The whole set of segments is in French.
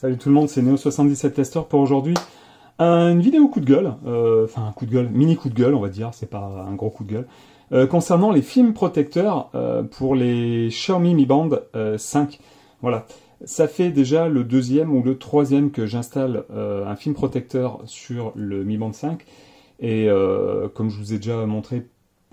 Salut tout le monde, c'est Neo77 Tester pour aujourd'hui. Une vidéo coup de gueule, euh, enfin un coup de gueule, mini coup de gueule on va dire, c'est pas un gros coup de gueule, euh, concernant les films protecteurs euh, pour les Xiaomi Mi Band 5. Voilà, ça fait déjà le deuxième ou le troisième que j'installe un film protecteur sur le Mi Band 5. Et comme je vous ai déjà montré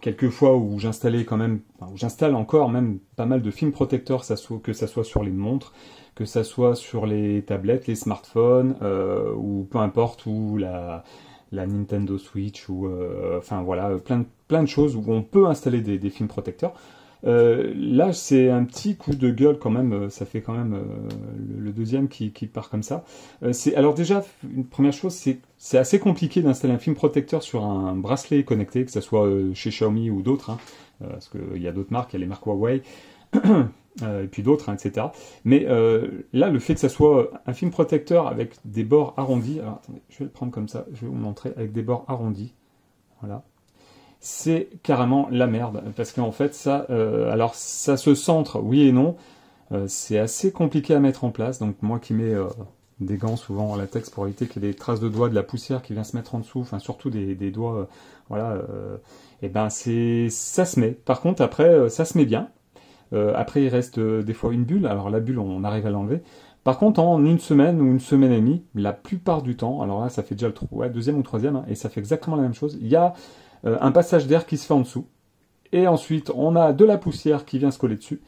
quelques fois où j'installais quand même, où j'installe encore même pas mal de films protecteurs, que ça soit sur les montres, que ça soit sur les tablettes, les smartphones, euh, ou peu importe, ou la, la Nintendo Switch, ou euh, enfin voilà, plein, plein de choses où on peut installer des, des films protecteurs. Euh, là, c'est un petit coup de gueule quand même. Euh, ça fait quand même euh, le, deuxième qui, part comme ça. alors déjà, une première chose, c'est assez compliqué d'installer un film protecteur sur un bracelet connecté, que ce soit chez Xiaomi ou d'autres, hein, parce qu'il y a d'autres marques, il y a les marques Huawei. et puis d'autres, hein, etc. Mais là, le fait que ça soit un film protecteur avec des bords arrondis, alors attendez, je vais le prendre comme ça, je vais vous montrer, avec des bords arrondis, voilà, c'est carrément la merde. Parce qu'en fait, ça, euh, alors ça se centre, oui et non. Euh, c'est assez compliqué à mettre en place. Donc moi qui mets euh, des gants souvent en latex pour éviter qu'il y ait des traces de doigts, de la poussière qui vient se mettre en dessous, enfin surtout des, doigts, voilà. et eh ben c'est, ça se met. Par contre après, ça se met bien. après il reste des fois une bulle. Alors la bulle, on arrive à l'enlever. Par contre, en une semaine ou une semaine et demie, la plupart du temps, alors là, ça fait déjà le troisième deuxième ou troisième, hein, et ça fait exactement la même chose. Il y a euh, un passage d'air qui se fait en dessous. Et ensuite, on a de la poussière qui vient se coller dessus.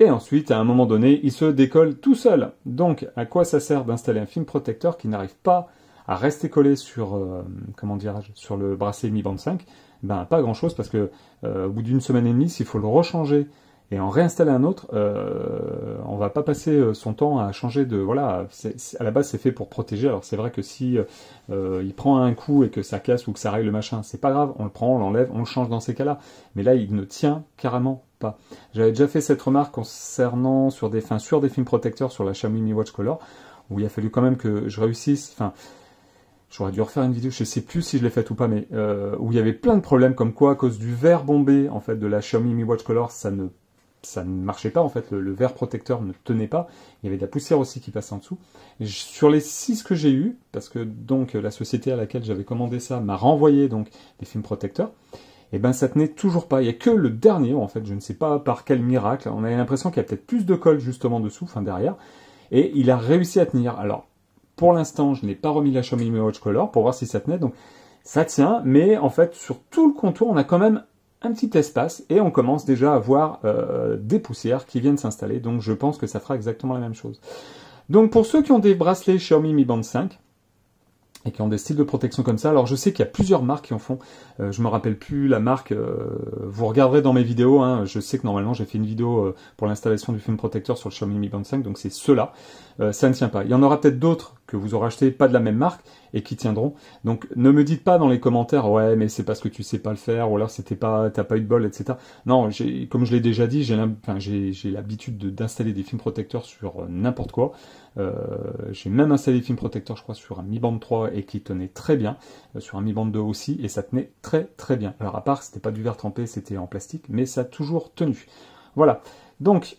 Et ensuite, à un moment donné, il se décolle tout seul. Donc, à quoi ça sert d'installer un film protecteur qui n'arrive pas à rester collé sur, euh, comment dirais sur le bracelet Mi Band 5 Ben, pas grand-chose parce que euh, au bout d'une semaine et demie, s'il faut le rechanger et en réinstaller un autre, on euh, on va pas passer euh, son temps à changer de voilà. à la base, c'est fait pour protéger. Alors c'est vrai que si euh, il prend un coup et que ça casse ou que ça règle le machin, c'est pas grave. On le prend, on l'enlève, on le change dans ces cas-là. Mais là, il ne tient carrément pas. J'avais déjà fait cette remarque concernant sur des films protecteurs sur la Xiaomi Mi Watch Color où il a fallu quand même que je réussisse. Enfin, j'aurais dû refaire une vidéo, je ne sais plus si je l'ai faite ou pas, mais où il y avait plein de problèmes comme quoi à cause du verre bombé en fait de la Xiaomi Mi Watch Color, ça ne ça ne marchait pas en fait, le, verre protecteur ne tenait pas, il y avait de la poussière aussi qui passait en dessous. sur les 6 que j'ai eu, parce que donc la société à laquelle j'avais commandé ça m'a renvoyé donc des films protecteurs, et eh ben ça tenait toujours pas. Il n'y a que le dernier en fait, je ne sais pas par quel miracle, on a l'impression qu'il y a peut-être plus de colle justement dessous, enfin derrière, et il a réussi à tenir. Alors pour l'instant je n'ai pas remis la Xiaomi Watch Color pour voir si ça tenait, donc ça tient, mais en fait sur tout le contour on a quand même un petit espace et on commence déjà à voir euh, des poussières qui viennent s'installer. Donc je pense que ça fera exactement la même chose. Donc pour ceux qui ont des bracelets Xiaomi Mi Band 5 et qui ont des styles de protection comme ça, alors je sais qu'il y a plusieurs marques qui en font. Euh, je me rappelle plus la marque. Euh, vous regarderez dans mes vidéos. Hein. je sais que normalement j'ai fait une vidéo pour l'installation du film protecteur sur le Xiaomi Mi Band 5, donc c'est cela ça ne tient pas. Il y en aura peut-être d'autres que vous aurez acheté, pas de la même marque, et qui tiendront. Donc ne me dites pas dans les commentaires, ouais, mais c'est parce que tu sais pas le faire, ou alors c'était pas, t'as pas eu de bol, etc. Non, j'ai comme je l'ai déjà dit, j'ai l'habitude d'installer des films protecteurs sur euh, n'importe quoi. Euh, j'ai même installé des films protecteurs, je crois, sur un Mi Band 3 et qui tenait très bien, euh, sur un Mi Band 2 aussi, et ça tenait très très bien. Alors à part, c'était pas du verre trempé, c'était en plastique, mais ça a toujours tenu. Voilà. Donc,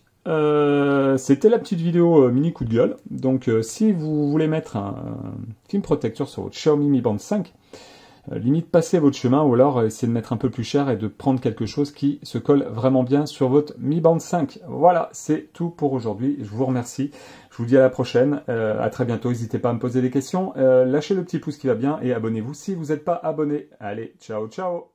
euh, c'était la petite vidéo euh, mini coup de gueule. Donc, euh, si vous voulez mettre un, un film protecteur sur votre Xiaomi Mi Band 5, limite passez votre chemin ou alors essayez de mettre un peu plus cher et de prendre quelque chose qui se colle vraiment bien sur votre Mi Band 5. Voilà, c'est tout pour aujourd'hui. Je vous remercie. Je vous dis à la prochaine. à très bientôt. N'hésitez pas à me poser des questions. lâchez le petit pouce qui va bien et abonnez-vous si vous n'êtes pas abonné. Allez, ciao, ciao.